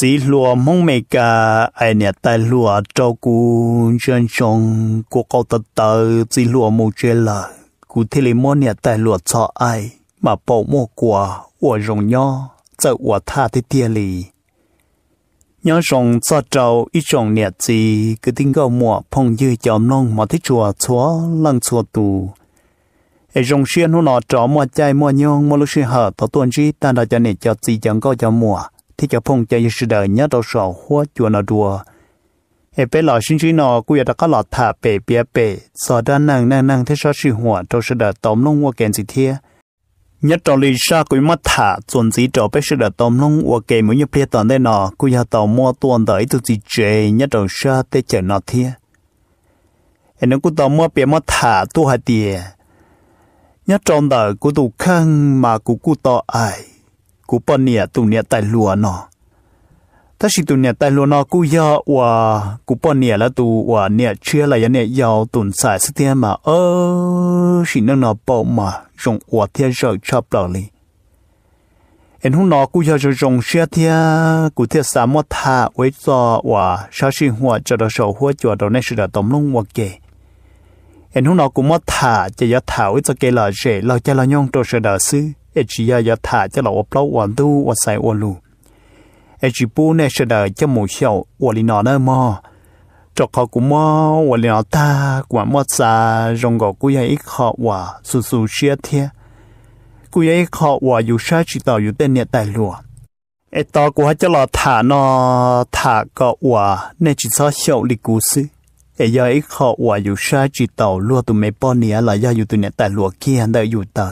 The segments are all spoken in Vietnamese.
chỉ lùa mong mẹ cả ai nè tài lùa cho cụ chân chồng của cậu tật tờ chỉ lùa một chuyện là cụ thế lấy món nè tài lùa cho ai mà bộ mua quả của rồng nho giờ của tha thế tia lì nhớ rồng cho trâu ít rồng nè chỉ cứ tính gạo mùa phong dư cho nông mà thích chùa chúa lăng chùa tù ai rồng xuyên nó trò mua chay mua nhung mua lúc xuyên hở tao tuần chi ta đã cho nè cho chỉ chẳng có cho mùa thì ที่จะพงใจสุดเนี้ยเราสอบหัวจวนดัวเอเปหล่อชิ้นชิ้นอกูอยากก็หลอดผ่าเปเปียเปสอด้านนั่งนั่งนั่งที่ชอบชิหัวเราสุดตอมลงวัวแกนสิเทีย nhất trong lý sa cũng mất thả chuẩn gì cho bé sự đã tóm lông và kể mỗi nhập liệt toàn đây nọ cũng nhà tàu mua tuần tới từ gì chế nhớ trong sa tê chờ nọ thia em nó cũng tàu mua bé mất thả tu hạt tiền nhớ trong đời cũng tụ khăn mà cũng cũng tàu ai cú bọn nè tụ nè tại lùa nó ta chỉ tụ nè tại lùa nó cú ya và cú bọn nè là tụ và nè chia là nè giàu tụn xài sức tiền mà ơ chỉ nâng nó bảo mà rong và thiên sợ chập lọ li em hôm nó cú ya cho rong xe thiên cú thiên sa mót tha với cho và sa sinh hoạt cho đó sầu hoa chùa đó nè sự đã tổng lông hoặc em hôm nó cũng mót thả chỉ ya thả với cho kề là rẻ lo cho là nhong cho sự đã xứ เอจียายาถ่าจะหล่อเปล่าวันดูว่าใส่อวลูเอจีปูเนชเดจะหมูเชียวอวลินอเนอมอจอกคอกุมอวลินอตากว่ามอซารงกอกุยาอีขอว่าสุสุเชียเทียกุยาอีขอว่าอยู่ชาจิตออยู่เต้นเนี่ยแต่หลัวไอตอกูฮะจะหล่อถ่านอถ่าก็ว่าเนจิซอเชียวลิกูซึเอยาอีขอว่าอยู่ชาจิตอลัวตุเมปอเนียหลายยาอยู่ตุเนี่ยแต่หลัวเกียนได้อยู่ตา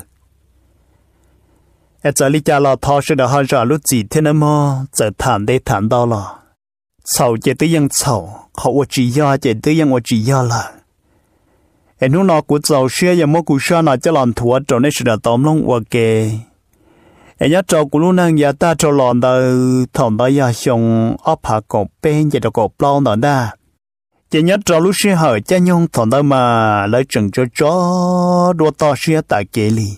ở giờ lý cha lo thọ sự đã họ rõ lúc gì thế nữa mà giờ thản đây thản đó giờ sầu chỉ tới ยัง sầu họ ở chỉ giờ do chỉ tới ยัง ở chỉ do là em lúc nào cũng sầu xưa giờ mỗi cuộc sống nào chỉ làm thua cho nên sự đã tóm lông ở kề em nhớ cho cũng lúc năng giờ ta cho lòng đời thằng đó giờ xong ấp hạ cột bên giờ đó cột plon đó đa chỉ nhớ cho lúc xưa hỏi cha nhung thằng đó mà lấy chừng cho chó đua to xưa tại kề liền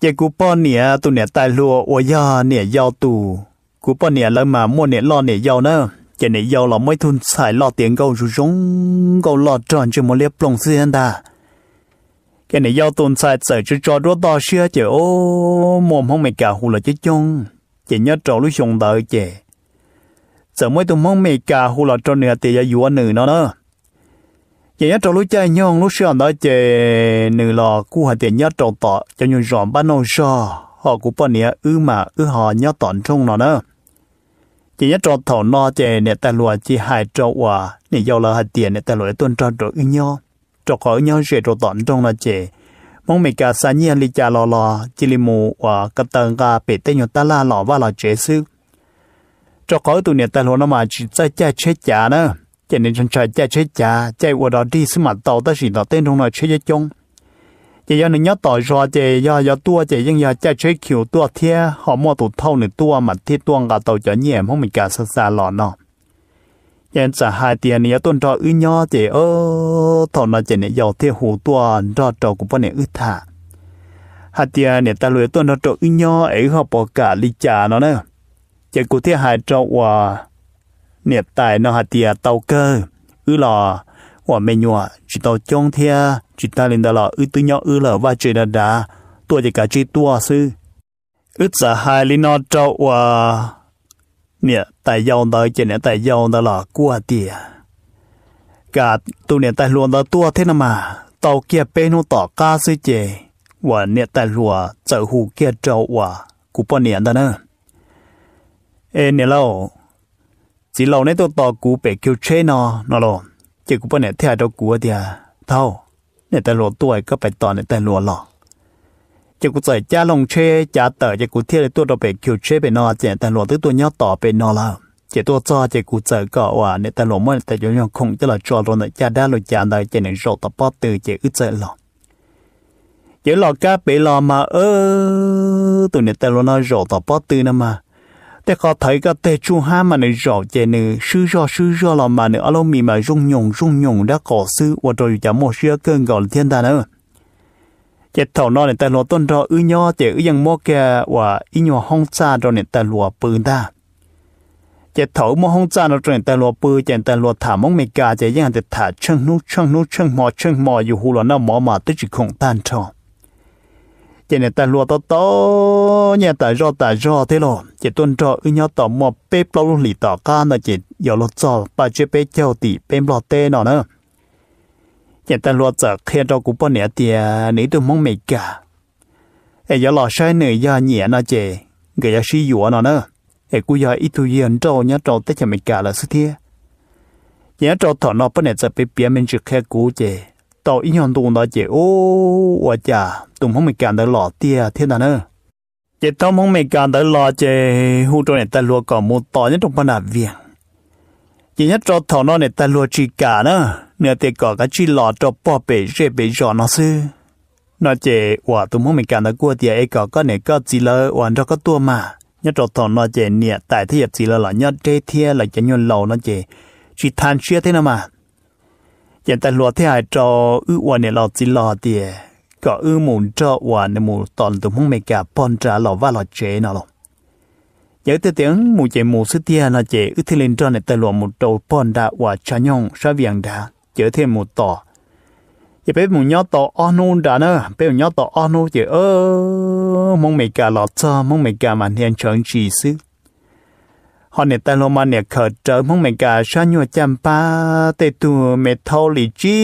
chỉ cú bò nè tụi nè tài lùa ô ya nè giao tù cú bò nè lỡ mà mua nè lo nè yao nữa chỉ nè yao là mấy thun xài lo tiền câu rủ rúng câu lo tròn cho một liếp lòng xuyên ta cái này yao tồn xài sợ chứ cho đốt to xưa chỉ ô mồm không mày cả hù là chết chung chỉ nhớ trò lúc dùng đời, chỉ sợ mấy tụi mong mày cả hù là cho nè tiền yêu anh nữa nó nữa chỉ nhớ trâu lúa chơi nhong lúa sườn đó chơi nửa lò cua hạt tiền nhớ trâu tọ cho những giòn ban nông sò họ cũng bận nè ư mà ư họ nhớ tọn trong nó nữa chỉ nhớ trâu thầu no chơi nè ta lúa chỉ hai trâu à nè giàu là hạt tiền nè ta lúa tuần trâu trâu ư nhớ trâu khỏi nhớ sợi trâu tọn trong là chơi mong mấy cả sáng nhiên li cha lò lò chỉ li mù và cả tầng cả bể tây nhung ta la lò và là chế sư trâu khỏi tụi nè ta lúa nó mà chỉ chơi chơi chết chả nữa cho nên chúng ta chạy chế chả chạy qua đó đi xem tàu ta chỉ là tên trong này chế chung chỉ do nên nhớ tỏi cho chỉ do do tua chỉ nhưng do chạy chế kiểu tua thia họ mua tụt thâu nữa tua mà thiết tuang cả tàu cho nhẹ không mình cả xa xa lọ nó nên trả hai tiền này tuần trò ư nhớ chỉ ơ thầu nó chỉ này giàu hồ tua trò trò cũng vấn đề ư thả hai tiền này ta lười tuần trò ư nhớ ấy họ bỏ cả ly trà nó nữa chỉ cụ thia hai trò hòa เนี่ยตายนอฮาเตียเตาเกอร์อือหล่อว่าไม่ยัวจิตเตาจงเทียจิตตาลินตลอดอือตึงยออือหล่อว่าเจดาดาตัวจะกาจิตัวซื้ออือจะหายลินอเจ้าว่าเนี่ยตายยวงตาเจเนี่ยตายยาวตลอดกัวเตียกาดตัวเนี่ยตายลวนตตัวเทนมาเตาเกียเป็นหัวต่อกาซื้อเจว่าเนี่ยตาหลัวเจ้าหูเกียเจ้าว่ากูปนเนี่ยตาเนอะเอเนี่ยเล่า chỉ lâu nãy tôi tỏ cú bể kêu chê nó nó lo chỉ cú bên này theo đâu cú đi à thâu này ta lúa tuổi có phải tỏ này ta lúa lọ chỉ cú giải cha lòng chê cha tờ chỉ cú theo tôi đâu bể kêu chê bể nó chỉ ta lúa tới tôi nhau tỏ bể nó là chỉ tôi cho chỉ cú giải cọ hòa này ta lúa mới ta cho nhau không cho là cho rồi này cha đã lúa cha này chỉ này rồi tập bát từ chỉ ướt giải lọ chỉ lọ cá bể lọ mà ơ tụi này ta lúa nó rồi tập bát từ nữa mà แต่ก็ไทยก็เตจูห้ามันรอเจนึชื่อรอชื่อรอลมาเนอารมณ์มีมารุ่งยงรุ่งยงแล้วก็ซื้อว่าโดยจะโมเชื่อเกินก่อนเทียนดาเนอเจ็ดเท่านอนแต่หลัวต้นรออื้อย่อเจอื้อยังโมแกว่าอีหยัวห้องจ้ารอเนี่ยแต่หลัวปืนตาเจ็ดเท่าโมห้องจ้ารอเนี่ยแต่หลัวปืนเจ็ดแต่หลัวถามมองเมกาเจยังแต่ถาเชิงนู้ช่างนู้ช่างหมอช่างหมออยู่หูหลัวน้าหมอมาติจิคงตันทอเจเนี่ยแต่หลัวโตโตเนี่ยแต่รอแต่รอเท่า chỉ tuân trọ ư nhau tỏ mò bê bao luôn lì tỏ ca nà chỉ yếu lọt trọ bà chế bê chèo tỉ bê lọt tê nọ nè chỉ tàn lọt trọ khen trọ cú bó nẻ tìa nế tù mong mẹ cả ê yếu lọ sai nửa yếu nhẹ nà chè gây yếu sĩ yếu nọ nè ê cú yếu ít tu yên trọ nhá trọ tê chè mẹ cả là sư thiê nhá trọ thọ nọ bó nẻ trọ bê bia mình trực khe cú chè tỏ ý nhọn tù nọ chè ô ô chà tù mong mẹ cả nà lọ tìa thiên nà nè จะต้องมองเมกาตลอเจฮูตัวเนี่ยตลัวก่อมูต่อเนี่ยตรงพนาเวียงยิงจอดถอนอเนี่ยตลัวจีกาเนอะเนื้อเตก่อก็จีหลอดจอป่อเปเฟเปจอนอซื้อนอเจว่าตัวมองเมกาตะกัวเตียไอ้ก่อก็เนี่ยก็จีเลอวันเราก็ตัวมายัด่จอดถอนอเจเนี่ยแต่ที่หยับจีเลอหล่อยัดเจเทียหลังยจะยนเหล่านอเจจีทานเชื่อเท่นมายังแตลัวเที่หายจออื้อวันเนี่ยเราจีหลอดเตียก็อือมุนเจาะว่าในหมู่ตอนตุ่มห้องเมกาปอนจาหล่อว่าหล่อเจนอลงยเตเตียงมูเจมูสเตียนาเจอุทิเลนจอนในตลวมูโตปอนดาว่าชายงชาเวียงดาเจอเทมูต่ออย่าไปมูยอต่อออนูดาเนอะไปมูยอต่อออนูเจเออมงเมกาหลอดซอมงเมกามันเทียนเชิงชีซึฮอนเนตโลมันเนี่ยเกิดเจอมงเมกาชาญวจำปาเตตัวเมทัลลิจี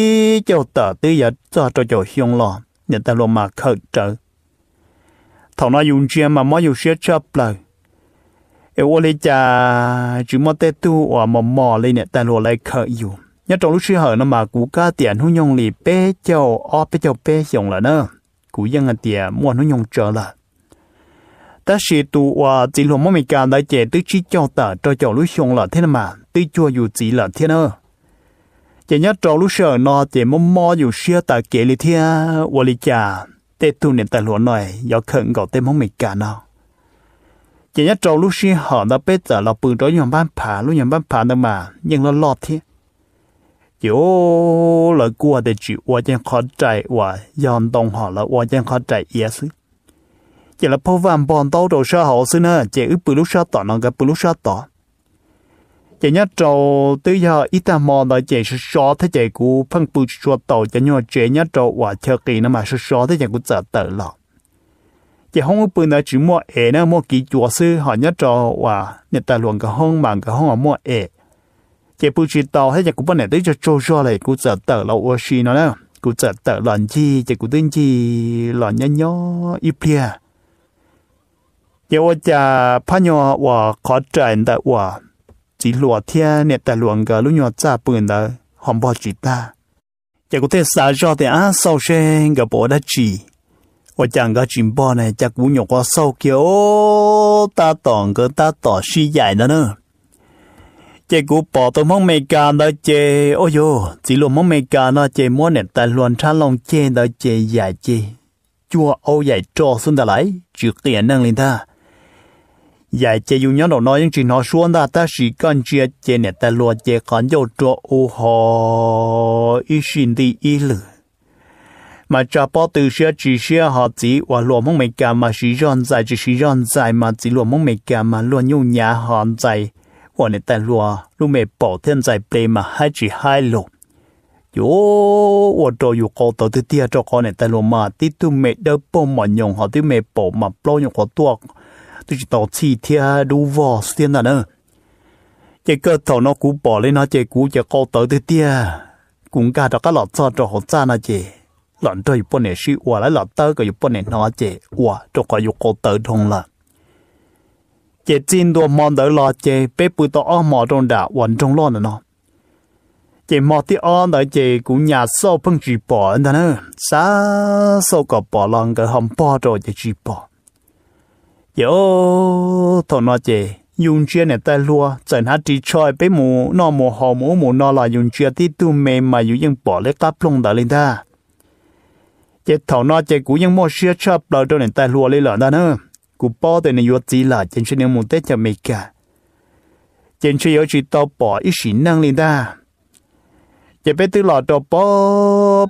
เจ้าต่อตื้อยอดจอดจอยงหลอม nhà ta lô mà khờ trợ thằng nó dùng chuyện mà mới dùng xe chấp lời yêu ô lý cha chú mất tê tu ở mò mò lên nhận ta lô lại khờ dù nhất trong lúc sư hở nó mà cú cá tiền hú nhông lì bé châu o bé châu bé dùng là nữa cú dân ngàn tiền mua hú nhông trở là ta sĩ tu ở chỉ lô mò mì cà đại chế tứ chi cho ta cho cho lúc dùng là thế mà tứ chua dù chỉ là thế nữa จะเนี่ยจอลุเชอนอเจมมมออยู่เชื่อตาเกลิเทียวลิจาเตตูเนี่ยแต่หลวหน่อยยอเขิงก็เตมมงม่กันเนาะจะเนี่ยจอลุเชื่อหอนเราเป็ดจ้ะเราปืนจอยอย่างบ้านผาลุยย่างบ้านผานมายังเราหลอดเทียโยเรากลัวแต่จิวยังข้าใจว่ายอมตรงหอเราววยังข้าใจเอียสึจะเราพบวันบอลโตโตเชื่อหอซึ่งเนี่ยจะอึปืนลุเชื่อต่อนองกับปืนลุเชื่อต่อ chỉ nhớ trâu từ giờ ít ta mò đó chỉ số số thế chỉ cú phân bù số tàu chỉ nhớ chỉ nhớ trâu và chờ kỳ nó mà số số thế chỉ cú chờ tới lọ chỉ không có bự nữa chỉ mua ế nữa mua kỹ chúa sư họ nhớ trâu và nhận ta luôn cái hông bằng cái hông mà mua ế chỉ bù chỉ tàu thế chỉ cú bên này tới cho trâu số này cú chờ tới lọ và xí nó nữa cú chờ tới lần chi chỉ cú tin chi lọn nhớ nhớ ít plia chỉ ว่าจะพะยอว่าขอใจแต่ว่า chỉ lùa thiên nè luồng gờ lúc nhỏ cha bùn đó hòm bò chỉ ta có thể xả cho thì á sau xe gờ bỏ đã chỉ và chẳng gờ chỉ bò này chả cũng nhổ qua sau kia ta tỏng gờ ta tỏ suy dài đó nữa chả cũng bỏ tôi mong mày cả đó chê ôi yo chỉ lùa mong mày cả nó chê muốn luồng cha lòng chê đó chê dài chê chua ô dài trò xuống ta lại chữ năng lên ta giải chế dù nhớ đầu nói những chuyện nó xuống ta ta chỉ cần chia chế nè ta lo chế còn dầu cho ô họ ý xin đi ý lử mà cha bỏ từ xưa chỉ xưa họ chỉ và lo mong mấy cả mà chỉ rọn dài chỉ chỉ rọn dài mà chỉ lo mong mấy cả mà lo nhung nhà họ dài và nè ta lo lúc mẹ bỏ thêm dài bề mà hai chỉ hai lục yo wo to yu ko to ti ti cho ko ne ta lo ma ti tu me de po ma nyong ha ti me po ma plo nyong ko tuak tôi chỉ tao chi thia đủ vò tiền là nữa chỉ cơ thầu nó cú bỏ lên nó chỉ cú chỉ câu tới thế tia cũng cả đó các lọt cho cho họ cha nó chỉ lọt cho bọn này sĩ quả lại lọt tới cái bọn này nó chỉ quả cho cái yếp câu tới thùng là chỉ tin đồ mòn đỡ lọt chỉ bé bự to ở mỏ trong đảo vẫn trong lon nó chỉ mò thì on đợi chỉ cũng nhà sau phân chỉ bỏ anh ta nữa xa sau có bỏ lòng cái hầm bỏ rồi chỉ chỉ bỏ ยโอทนอเจยุงเชียเนี่ยแต่ลัวจะนัดที่ชอยไปหมูนอหมูหอมหมูหมูนอลายยุงเชียที่ตูเมมาอยู่ยังปอเล็กลับลงดาลินดา เจ็ดท่านอเจกูยังมัเชียชอบเราโดนเนี่ยแต่ลัวเลยเหรอนะเนอะกูป้อแต่ในยุทธีหลาเจนชื่เนี่ยมูเตจะไม่กะเจนเชื่อยจชิตอปออิสินังลินดาจะไปตื้อหลอดตอปอ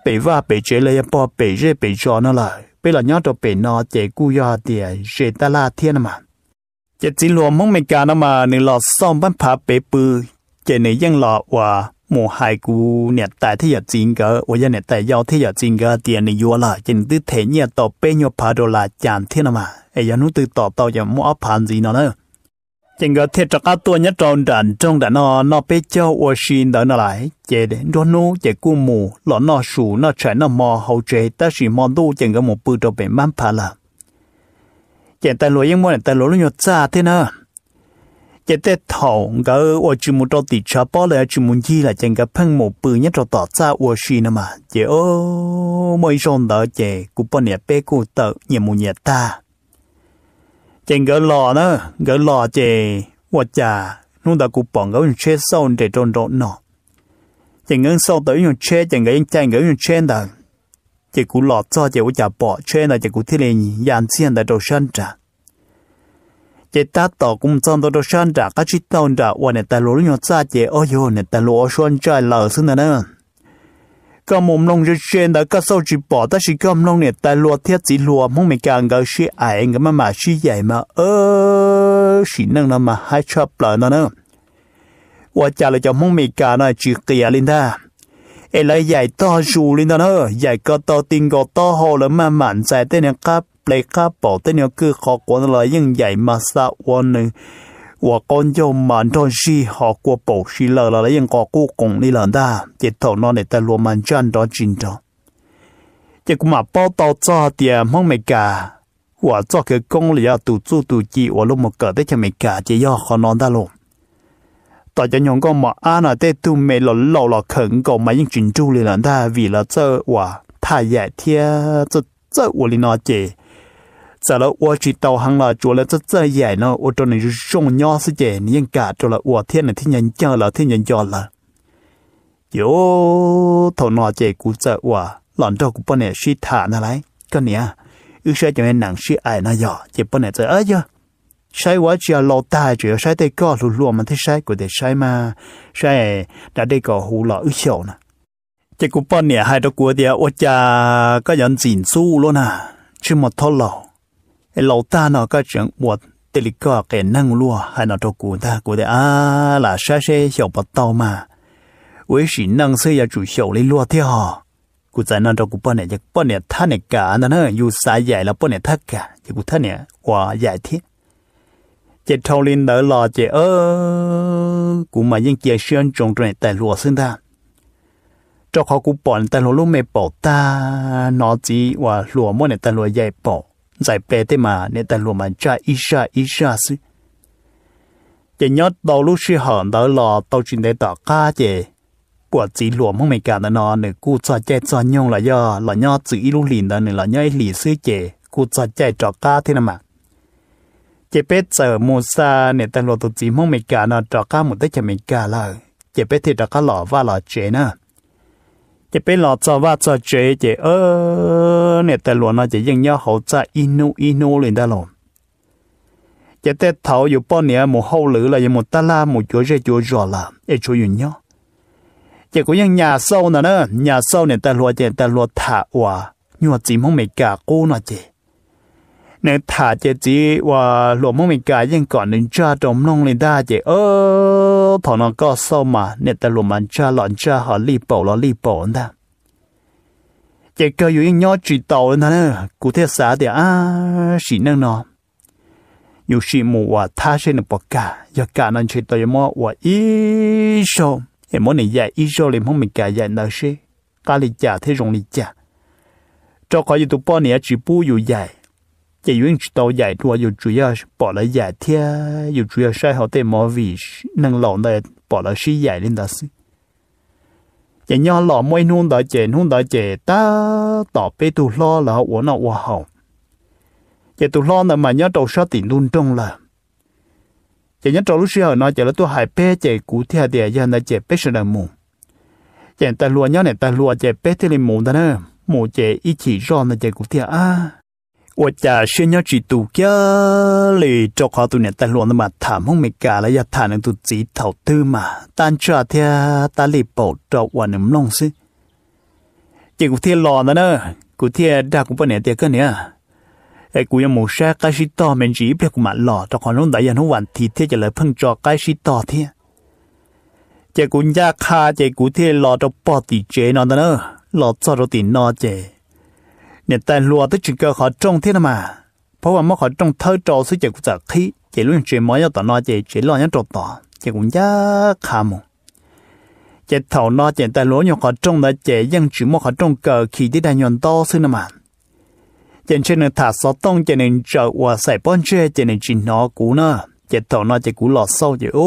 ไปว่าไปเจเลยปอไปเจไปจอนั่นแหละ bây là nhớ đồ bể nó chế cú yo tiề chế ta la thiên mà chế chỉ luôn mong mình cả nó mà nên lọ xong bắn phá bể bự chế này ยัง lọ hòa mùa hai cú nẹt tại thế giờ chín cơ ôi giờ nẹt tại giao thế giờ chín cơ tiền này yo là trên tư thế nhẹ tọp bê nhọ phá đồ là chạm thiên mà ai giờ nó từ tọp tao giờ mua áp phản gì nó nữa chừng cái thiết trắc tua nhất tròn đàn trong đàn nó nó bé cho ô xin đỡ nó lại chế đến đó nó chế cú mù lọ nó sù nó chạy nó mò hậu chế ta chỉ mò tu chừng cái một bự đầu bể mắm phá là chế ta lối những món ta lối nó nhọt xa thế nữa chế ta thầu cái ô chỉ một trâu tỉ cha bỏ lại chỉ muốn gì là chừng cái phăng một bự nhất trâu tỏ ra ô xin mà chế ô mấy son đỡ chế cu bọn nhà bé cu tợ nhiều mù nhà ta chèn gỡ lò nó gỡ lò chè hoặc chà nung ta cụ bọn gỡ những chế sâu để trôn trộn nọ chèn gỡ sâu tới những chế chèn gỡ những chèn gỡ những chế đó chè cụ lò cho chè hoặc chà bỏ chế là chè cụ thiết lên dàn xiên để đầu sân trà chè ta tỏ cũng trong đầu sân trà các chi tông trà hoặc nè ta lúa những cha chè ôi yo nè ta lúa xuân trời lở xưng nè ก็มุมลงจะเชนแต่ก็เศร้าจีบอดแต่ชิก็มลงเนี่ยแต่รัวเทียจีรัว มุ่งไม่กางก็เชี่ยไอ้ก็มามาชี้ใหญ่มาเออชีนั่งนั่งมาให้ชอบเปล่านะเนอะว่าจะเราจะมุ่งไม่กางน่ะจีเกียลินดาเอลใหญ่ต่อชูลินดาเนอใหญ่ก็ต่อติงก็ต่อโอแล้วมาหมันใจเต้นเนี่ยครับเปลยครับบอเต้นเนี่ยคือขอกวนอะไรยิ่งใหญ่มาสักวันหนึ่ง我讲就蛮多是学过补习了了，因个故宫里人的，这头脑里在罗曼战到真的，这个嘛报道早点忙没干，我做个工里要读书读记，我那么搞得就没干，这要好难的喽。大家用个嘛安那在都没了老了啃个嘛，因珍珠里人的为了这我太热天，这这我里那这。在了我去导航了，做了这这眼呢，我真的是上鸟时间，人家做了，我天呐，听人讲了，听人讲了，哟，头脑这股子哇，懒到股不能去谈那来，干你啊，有些就能去爱那呀，也不能在哎呀。sai quá chỉ lo ta chỉ sai đây có lù lù mà thấy sai của đây sai mà sai đã đây có hù lọ ức xấu nè chỉ cũng bao nhiêu hai đó của đây ôi cha có nhận gìn su luôn à chứ một thôi lọ ลอกตาหนอก็จึงวดเดลิกก็เกนั่งลัวหันหนอตกูตากูได้อาลาเชเช่ชอบปตอมาเวชินั่งเสียจู่ชอบลีรัวเทอ่กูใจนั่นตกูปนเนี่ยจะปนเนี่ยท่านเนี่ยกาอันนั้นอยู่สายใหญ่แล้วปนเนี่ยทักกาจะกูท่านเนี่ยว่าใหญ่ที่เจ็ดทองลินเดอร์รอเจอเออกูมายังเกียร์เชื่อจงตรงไหนแต่ลัวซึ่ง่าเจ้าขากูปอนแต่หลวงไม่ปอกตานอจีว่าหลวงม่เนี่ยแต่หลวใหญ่ปอก giải bè thế mà nên ta luôn mà cha ít cha ít cha xí chỉ nhớ đầu lúc sư hòn đó là tàu chuyện để tỏ cá chứ của chỉ luôn không mấy cả nó nên cụ cho chạy cho nhung là do là nhớ chỉ lúc liền đó nên là nhớ lì sư chứ cụ cho chạy cho cá thế nào mà chỉ biết giờ mua xa nên ta luôn tụ chỉ không mấy cả nó cho cá một tới cho mấy cả là chỉ biết thì cho cá lọ và lọ chế nữa จะไปหลอดจอว่าจอเจเจเออเนี่ยแต่หลวนเราจะยังย่อเขาจะอินูอินูเลยได้หรอจะแต่เถาอยู่ป้อนเนี่ยหมูเฮาหรืออะไรหมูตะลาหมูจัวเจจัวจอละเอช่วยอยู่เนาะจะกูยังหยาเศร้านะเนอะหยาเศร้าเนี่ยแต่หลวเจแต่หลวถาว่าหยวดจีมองไม่กากู้นะเจ nếu thả chế chỉ và lộ mông mình cái nhưng còn nên cha đồng nông lên đa chế ơ thọ nó có sâu mà nên ta lộ mình cha lọn cha họ li bổ lo li bổ ta chế cơ yếu nhỏ chỉ tàu nó nè cụ thể xã thì à chỉ năng nó yếu chỉ mù và tha nó bỏ cả do cả nên chỉ tàu mò và ít em muốn này dạy ít số không mình cái dạy nào sẽ cá li thế rồng li cho có yếu tụ bao này chỉ bu yếu chỉ những tàu giải tua dù chủ yếu bỏ lại giải thiên dù chủ yếu sai họ tên mò vì năng lỏng này bỏ lại suy giải lên đó xí chỉ nhau lò mỗi nung đó chỉ nung đó chỉ ta tỏ bê tu lo là họ uống nó uống hậu chỉ tu lo là mà nhớ đầu sát tiền luôn trong là chỉ nhớ đầu lúc xưa nó chỉ là tu hại bê chỉ cú thiên địa giờ nó chỉ bê sự là mù chỉ ta lúa nhớ này ta lúa chỉ bê thì là mù ta nè mù chỉ ít chỉ rõ nó chỉ cụ thiên à ว่าจะเชื่อเนจิตุเกเลยจกขอตุเนี่ยแต่หลวงธรรมาถามห้องเมกาและยาถานตุจีเท่าตื้อมาตันชาเทียตาลีปอดจกวันหนึ่งลงซิจิกุเทียรอนะเนะกุเทียดากุปเนี่ยเตียก็เนี่ยไอ้กูยังหมูแช่ใกล้ชิดต่อเมนจีเปลี่ยกุมาหล่อจกขอนุ่นไดยันทุกวันทีเทียจะเลยเพิ่งจอกใกล้ชิดต่อเทียจกุญยาคาจกุเทียรอจกปอดตีเจนอนะเนอหล่อจอดรตินอเจเนี่ยแต่รัวตัวจุดเกิดขอจงเท่ามาเพราะว่ามันขอจงเท่าโจซึ่งจะกูจะขี้เจรุ่นเจมอยต่อนอเจเจรอยันจบต่อเจกุญยาขามเจเท่านอเจแต่รัวยงขอจงแต่เจยังจุดมันขอจงเกิดขี้ที่ได้ยนโตซึ่งนั่นมาเจนเช่นถ้าสอต้องเจนึงจะว่าใส่ป้อนเชื่อเจนึงจีนอกูเนอะเจเท่านอเจกูหลอดเศร้าเจโอ้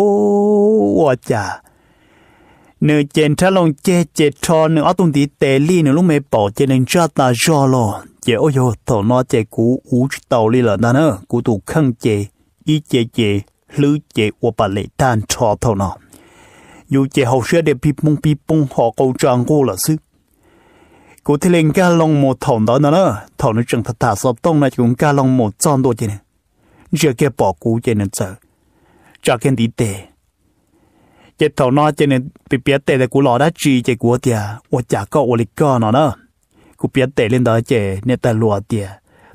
ว่าจ้า nửa chèn trả lòng che chê cho nửa ở tung tí tê li nửa lúc mẹ bỏ chê nên cho ta cho lo chê ôi yo thổ nó chê cú ú tàu li là ta nữa cú tụ khăn chê y chê chê lư chê ô bà lệ tan cho thổ nó dù chê hậu sẽ để bị bông bị bông họ câu trang cô là sư cú thì lên ca lòng một thổ đó nữa thổ nó chẳng thật thả sọ tông này cũng ca lòng một tròn đồ chê nè giờ kia bỏ cú chê nên sợ cho cái tí tê 这头呢，这呢，别别带的古老的鸡，这锅的，我家搞我的搞呢呢，古别带领到这那带落的，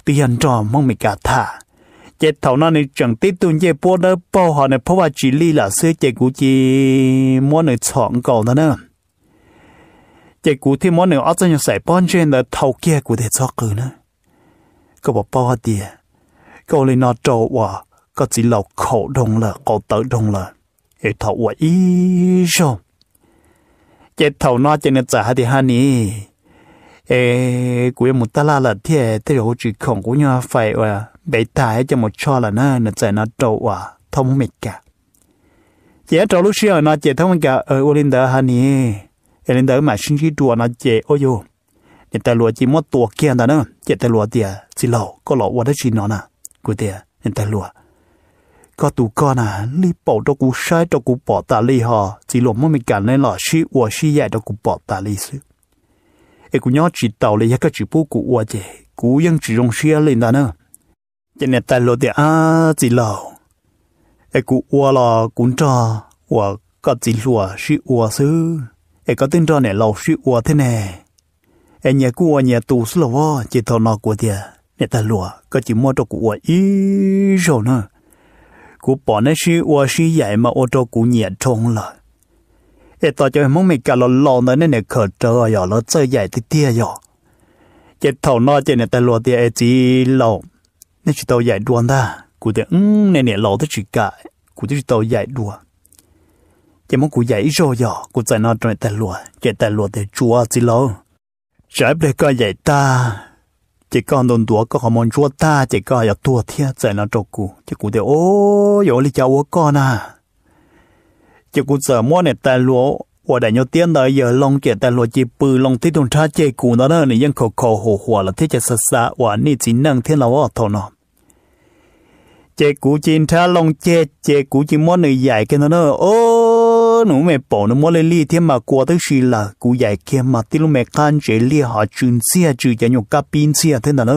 对人家梦没嘎他。这头呢，你整的东西包的包好呢，破坏鸡里了，所以这估计没能闯搞的呢。这古天没能二真要晒半圈的头家古的做个呢，个不包的，个里那做哇，个只老口动了，搞得动了。hệ thầu của ý rồi chế thầu nó chế nên trả thì ha nè ê của một ta là thế thế rồi chỉ không của nhau phải à bị tài cho một cho là nó nó trả nó trâu à thông mệt cả chế trâu lúc xưa nó chế thông cả ở ờ, Olinda ha nè Olinda mà sinh khí đùa nó chế ôi yo để ta lúa chỉ một tổ kia đó nữa chế ta lúa tiền chỉ lẩu có lẩu quá đó chỉ nó nè của tiền để ta lúa ก็ตูก็นะรีบปอดกูใช้ดกูปอตาลีฮอจีหลมไม่มีการเล่นหรอชีวัวชีใหญ่ดกูปอตาลีซึเอกูย่อจีเต่าเลยยักก็จีปูกูวัวเจกูยังจีรงเชียเลยนะเนอะจะเนี่ยแต่โลเดียอาจีเหล่าเอกูวัวหรอกุนจอวัวก็จีหลัวชีวัวซึเอก็ตึ้งจอเนี่ยเราชีวัวเท่แน่เอเนี่ยกูวัวเนี่ยตูสละวอจีทอนอกูเดียเนี่ยแต่หลัวก็จีมัวดกูวัวอีโจเนอะ cú bỏ nó xí ua xí dạy mà ô tô cú nhẹ trông là ê tao cho mong mình cả lo lo nó nên nè khờ trơ rồi chơi dạy tí tia rồi thầu nó chế nè tay lo tia ê chỉ lo nên chỉ tao dạy đuôn ta cú tia ừm nè nè lo tới chỉ cả cú chỉ tao dạy đuôn chế mong cú dạy rồi cú chạy nó trong tay lo chế tay lo tia chúa chỉ lo trái bề coi dạy ta chỉ còn đồn đùa có họ muốn chúa ta chỉ có ở tua thiên giờ nó trâu cụ chỉ cụ để ô yo li cháu con à chỉ cụ giờ mua này ta lúa ở đại nhau tiên đời giờ long chỉ ta lúa chỉ bự long thích đồng tra chỉ cụ nó đó này vẫn khổ khổ hồ hồ là thích chỉ sơ sa và nị năng thiên là ở nó chỉ cụ chỉ tra long chỉ chỉ cụ chỉ mua này dài cái nó đó ô หนูแม่ปอนมอลลี่เที่มากลัวตั้งชีละกูใหญ่เขียนมาที่ลูกแม่กันเจลี่หาจุนเสียจืดยันยงกับปีนเสียเท่านั้น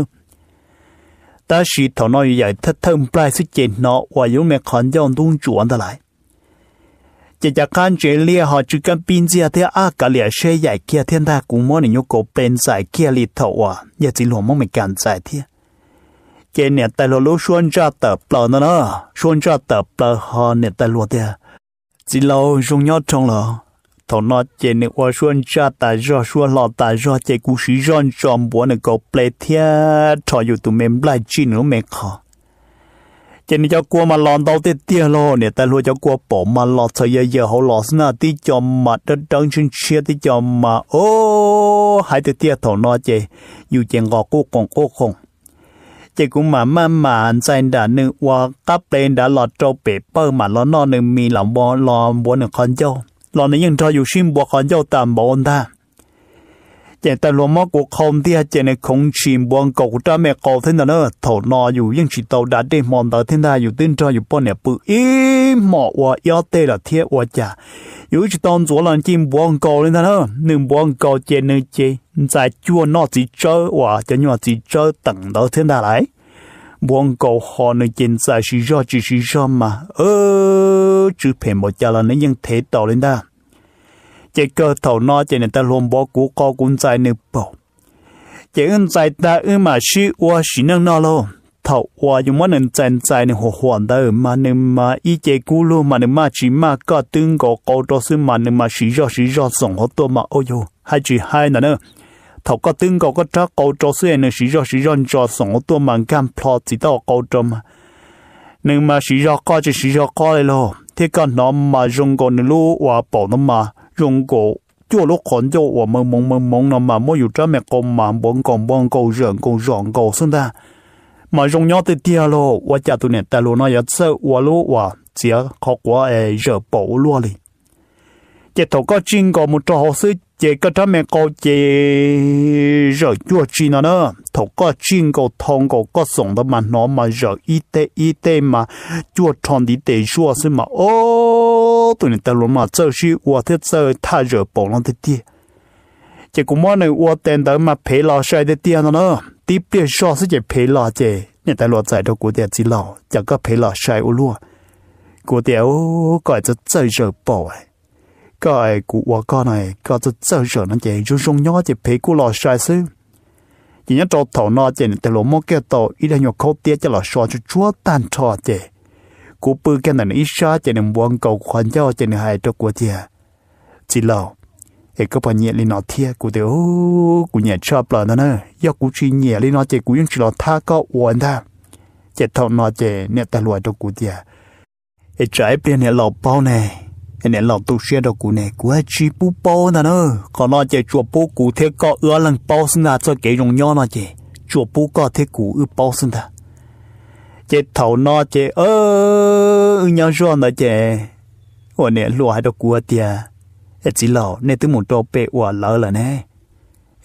แต่ชีถอนน้อยใหญ่ทัดเทิมปลายสิเจนเนาะว่ายุ่งแม่ขันย้อนตุ้งจวนได้ไรจะจากกันเจลี่หาจืดกันปีนเสียเท่าอากาเลียเชยใหญ่เขียนเท่านั้นกูมอหนึ่งกูเป็นสายเข้มลิทเถอะอย่าจีหลวงม่งไม่การใจเท่าเจเนี่ยแต่ละลูกชวนจ่าเติบโตนะเนาะชวนจ่าเติบโตฮอนเนี่ยแต่ละเดีย chỉ lâu dùng nhót trong lò thọ nó chế nè qua xuân cha ta do xua lọ ta do chế cú sĩ rôn tròn búa nè có ple thia thọ dù tụi mềm lại chi nữa mẹ khó chế nè cho qua mà lòn đầu tê tia lô nè ta lùa cho qua bỏ mà lọ thọ giờ giờ hậu lọ xin à tí cho mà đất đấng xin chia tí cho mà ô hãy tự tia thọ nó chế dù chế ngọ cô còn cô không จีกุมาแมามาใจด่าหนึ่งว่ากับเปลนด่าหลอดโจเปเปอร์มาล้อนอหนึ่งมีหลังบอลอมบัวหนึ่งคอนโจหลอนนี้ยังจออยู่ชิมบัวคอนโจตามบอลท่า chèn ta lo mò của không thì chèn này không chỉ buông cầu ta mẹ cầu thế nào nữa thổ nò dù nhưng chỉ tàu đã để mòn tới thiên nào dù tin cho dù bọn này bự ý mò và yếu tê là thiệt và chả dù chỉ tàu chúa lần chim buông cầu lên thế nào nương buông cầu chê nương chê giải chua nó chỉ chơi và chèn nhưng chỉ chơi tận tới thiên nào lại buông cầu họ nương chê giải chỉ do chỉ chỉ do mà ơ chứ phải một chả là nên nhưng thế tàu lên ta เจเกอเถานอเจเนตะลมบอกกูกอกุนใจนึเปาเจอึนใจตาอึมาชีอัวชินังนอโลเถาวายมันนึงใจใจในหัวหวนไดอมาเนี่ยมาอีเจกูลูมาเนี่ยมาชิมาก็ตึงก็กอดซึมาเนี่ยมาชิยอชิยอส่งหัวตัวมาโอโยให้จีให้น่ะเนอะเถาก็ตึงก็ก็จ้าก็จอเสียนึชิยอชิยอจอส่งหัวตัวมันกันพลอดจิต่อกอจอมนึมาชิยอก็จะชิยอก็เลยโลที่ก็น้อมมาจงกันลูว่าปอน้ำมา中国做了很久，我们懵懵懵了嘛，没有这么个慢本工帮工人工让工生的，嘛重要的点咯，我家都呢，但路那也走我路哇，只要靠我诶热暴落哩，一头个经过么，只好是 chị có cho mẹ cô chị rồi chưa chín nữa thổ có chín cô thông cô có sống đó mà nó mà rồi ít tế ít tế mà chưa tròn đi tế chưa xin mà ô tụi này ta luôn mà chơi gì qua thế chơi thay rồi bỏ nó thế đi chỉ có muốn này qua tên đó mà phê lò sai thế tiền nữa tiếp bây giờ sẽ chị phê lò chị nhà ta luôn giải đâu có tiền chỉ lò chỉ có phê lò sai ô luôn có tiền ô gọi cho chơi rồi bỏ ấy cái của của con này có rất sợ sợ nó chỉ rung rung nhỏ chỉ phải cụ lo sai sư chỉ nhớ trâu thầu nó chỉ để lỗ mò kia tổ ít là nhọc khâu tiếc cho lò xóa cho chúa tan trò chỉ cụ bự cái này ít sa chỉ nên buông cầu khoan cho chỉ nên hại cho quá chị chỉ lò thì có bao nhiêu lên nó thiệt cụ thì ô cụ nhẹ chập là nó nè do cụ chỉ nhẹ lên nó chỉ cụ yên chỉ lò tha có uốn ta chỉ thầu nó chỉ nhẹ ta lùi cho cụ chị trái bên này lò bao này nên lòng tu sĩ đâu cụ này quá chỉ bù bò nè nó còn nó chỉ chùa bù cụ thế có ưa lần bò xin là cho kỹ rồng nho nó chỉ chùa bù có thế cụ ưa bò xin ta chỉ thầu nó chỉ ơ nhau rồi nó chỉ ủa nè lúa hay đâu của à tiệt chỉ lò nên từ một đầu bể ủa lỡ là nè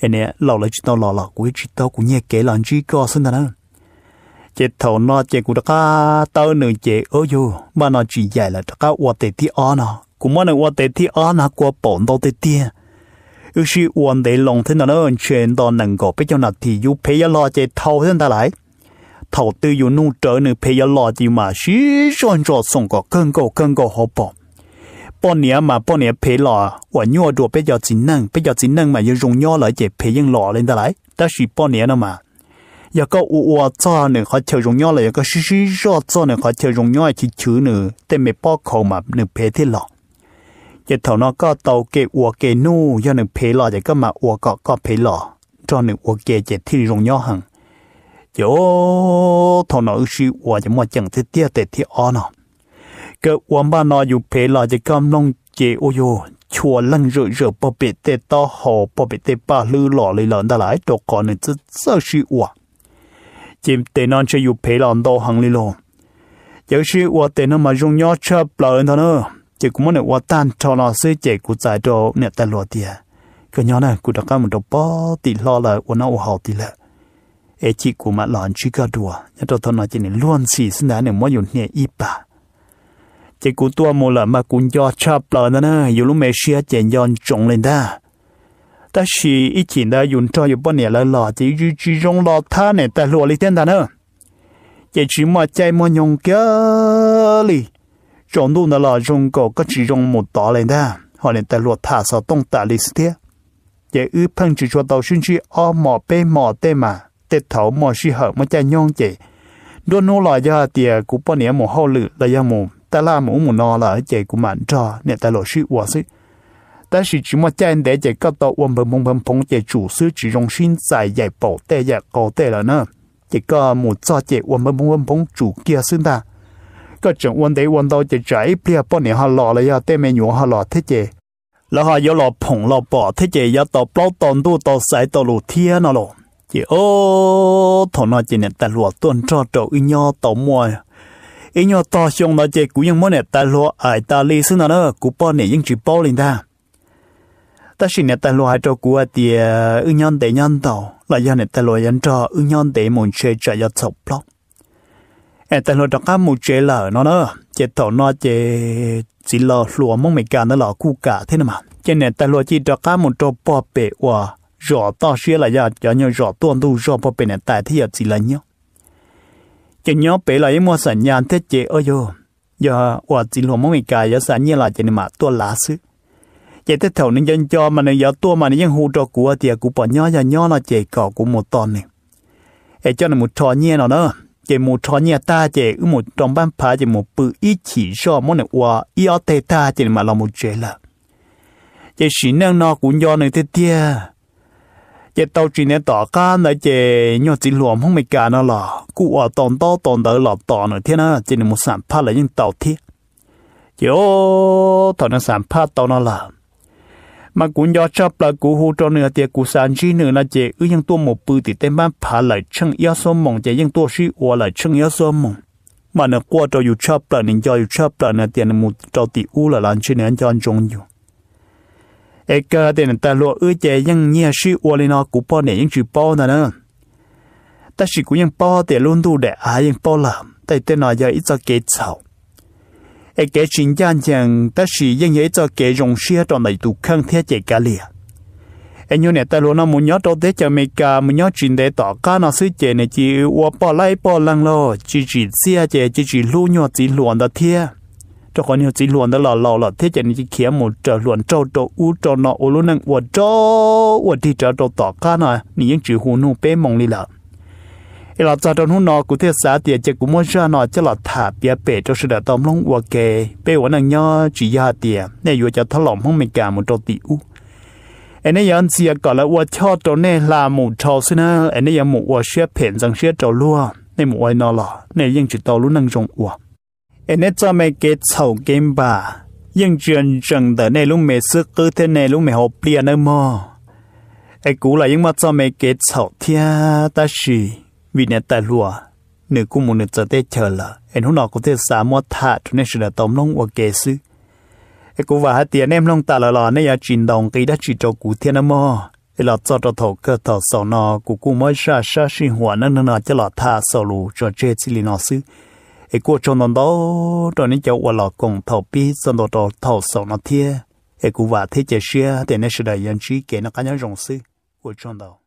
nè lò là chỉ tao lò lò của chỉ tao cũng nhẹ kể làm chỉ có xin ta nữa จทนอเจกุตกาเต้าหนึ่งเจโอยูมานอจีใหญ่ละตะกาวัดเตที่อ้อนอกูมานวัดเตที่อ้อนอกัวปนตัตเตี้ยยูชีวันเดลงเท่นั้นเชนตอนหนึ่งก็ไปเจ้าหน้าที่ยูเพยลอเจทเท่านั้นไหลทาตืออยู่นู่นเจอหนึ่งเพยรอจีมาชีชนจอส่งก็เกิงก็เกิงก็ฮอบปอนเนี้ยมาปอนเนียเพลอวันยัวดัวไปเจ้าจีนนั่งไปเจ้าจีนนั่งมายังรงยอเลยเจ็บเพยยังหล่อเลยแต่ไรแต่สีปอนเนี้ยน่ะมา有个乌乌做呢，好求荣耀了；有个湿湿热做呢，好求荣耀去求呢，但没包口嘛，呢别的了。一头呢个到给我给奴，要呢赔了，这个嘛我个个赔了，这呢我给这体荣耀很。有头呢是我就没讲这第二第二呢，个我们呢有赔了，这个弄这哦哟。chua lăng rửa rửa bò bể tê to hồ bò bể tê bà lư lò lì lợn đã lại đồ còn này rất rất sự ủa chỉ để nó chơi dù phê lòng đồ hàng lý lộ. Giờ khi 我 để nó mà dùng nhó chớp là ơn thôi nữa, chỉ cũng muốn 我 tan cho nó sẽ chạy của giải đồ nè ta lộ tiền. Cái nhó này cũng đã có một đồ bó tì lo là của nó hào tì lợ. Ê chị của mà lòn chỉ có đùa, nhá đồ thôi nó chỉ nên luôn xì xin đá nè mỗi dùng nè ít bà. Chỉ của tôi một lần mà cũng do chớp là ơn thôi nữa, dù lúc mẹ xia chạy dọn trộn lên ta ta chỉ chỉ là dùng cho yêu bọn này là lọ chỉ duy chỉ lọ này ta lụa lấy tiền chỉ chỉ mà chạy mà nhung kia là trong cổ có chỉ trong một tỏ lên họ nên ta lụa tha sao tông ta lý thế chỉ ư chỉ cho tàu chỉ o mò bê mò mà tê thấu mò xì hở mà chạy nhung chỉ đôi lọ giờ tiề của bọn này một hậu lự là giờ một ta la một một nọ là chỉ của mạnh trò nên ta lụa xì quả xí 但是这么简单的角度，我们碰碰碰的主事之中，现在也保得也搞得了呢。这个木早的我们碰碰碰主角是的，各种问题问到就再不要把你哈老了要对面用哈老特的，然后有老碰老把特的要到包当都到晒到露天了咯。chỉ ô thọ nó chỉ nên ta lúa tuần cho trâu ý nhau tàu mua ý xong nó chỉ cũng những món này ai ta li xưa nó nó cũng bao này chỉ bao lên ta ta xin nè ta lo cho của thì ưng nhân để nhân tàu là do nè ta lo nhân cho ưng nhân để muốn chơi chơi cho sập lóc em ta lo cho các muốn chơi là nó nó chế tàu nó chế chỉ lo lúa mong mấy cả nó lo cu cả thế nào mà chế nè ta lo chỉ cho các muốn cho bỏ bể và rõ to xưa là do cho nhau rõ tuân tu rõ bỏ bể nè tại thì giờ chỉ là nhau chế nhau bể là em mua sản nhà thế chế ơi yo giờ và chỉ lo mong mấy cả giờ sản nhà là chế nè mà tuân lá xứ chế thế thầu nên dân cho mà nên giờ tua mà nên dân hù cho của thì cũng bỏ nhỏ ra nhỏ nó chế cỏ của một tuần này ấy cho nên một trò nhẹ nó đó chế một trò nhẹ ta chế ở một trong ban phá chế một bự ít chỉ cho món này qua yếu tê ta chế mà là một chế là chế sĩ năng nó cũng do này thế tia chế tàu chỉ nên tỏ ca nữa chế nhỏ chỉ luồng không mấy cả nó là cụ ở tòn to tòn đỡ lọt tò nữa thế nó chế một sản phá là những tàu thiết chế ô tòn nó sản phá tàu nó là mà cũng do chấp là cụ hỗ trợ nửa thì cú sản chi nửa là chỉ ư những tua một bự thì tên bán phá lại chân yếu số mong chỉ những tua suy ua lại chân yếu số mong mà nó qua cho dù chấp là nên cho dù chấp là nửa tiền một trâu tỷ u là làm chi nên cho anh trông dù ê cơ tiền ta lo ư chỉ những nhia suy ua lên nó cú bao nè, những chỉ bao nè ta chỉ cú những bao thì luôn đủ để ai những bao làm tại tên nó giờ ít cho kế chảo ai kể chuyện gian chẳng ta chỉ dân ấy cho kể rồng xia trong này tụ khăn thế chạy cả liền ai nhớ này ta luôn nó muốn nhớ đâu thế cho mấy cả muốn nhớ chuyện để tỏ cá nó suy chế này chỉ uo bỏ lại bỏ lăng lo chỉ chỉ xia chạy chỉ chỉ lu nhọ chỉ luồn đó thế cho con nhiều chỉ luồn đó lò lò lò thế cho nên chỉ khía một trở luồn trâu trâu u trâu nó u luôn năng uo trâu uo thì trở trâu tỏ cá nè những chữ hồ nụ bé mong đi lợ อีหลอดจอดหุ่นนอกูเทศาเตียจะกูมั่วชานอจะหลอดถาเปียเปดจะสุดาตอมลงวัวเกเปวันนังย่อจียาเตียเนี่ยอยู่จะถล่มห้องเมกามุตติอุเอ็นยันเสียก่อนละวัวชอดตัวเน่ลาหมูทอซึนะเอ็นยันหมูวัวเชื่อเพ่นจังเชื่อเจ้าลัวในหมูไอนอหล่อในยังจิตตอรู้นังจงอัวเอ็นจะไม่เกตเฉาเกมบ่ายังเจียนจังแต่ในลุงเมซึกคือเทในลุงเมหอบเปลี่ยนเนอมอไอ้กูละยังมาจะไม่เกตเฉาเทียตาชี vì nè tài lùa nửa cũng một nửa giờ tết chờ là em hôm nọ cũng thể xả mua thả cho nên sự đã tóm lông và kể sư em cũng và hai tiền em lông ta lò lò nên giờ chuyển đồng cái đã chỉ cho cụ thiên âm mò em là cho cho thổ cơ thổ sầu nọ cụ cụ mới xa xa sinh hoạt nên nó cho là thả sầu lù cho chết chỉ lì nọ sư em cũng cho nó đó cho nên cháu và lò cùng thổ pi xong nó thổ thổ sầu nó thiê em cũng và thế chế xưa thì nên sự đã yên trí kể nó cá nhân rộng sư của trong đầu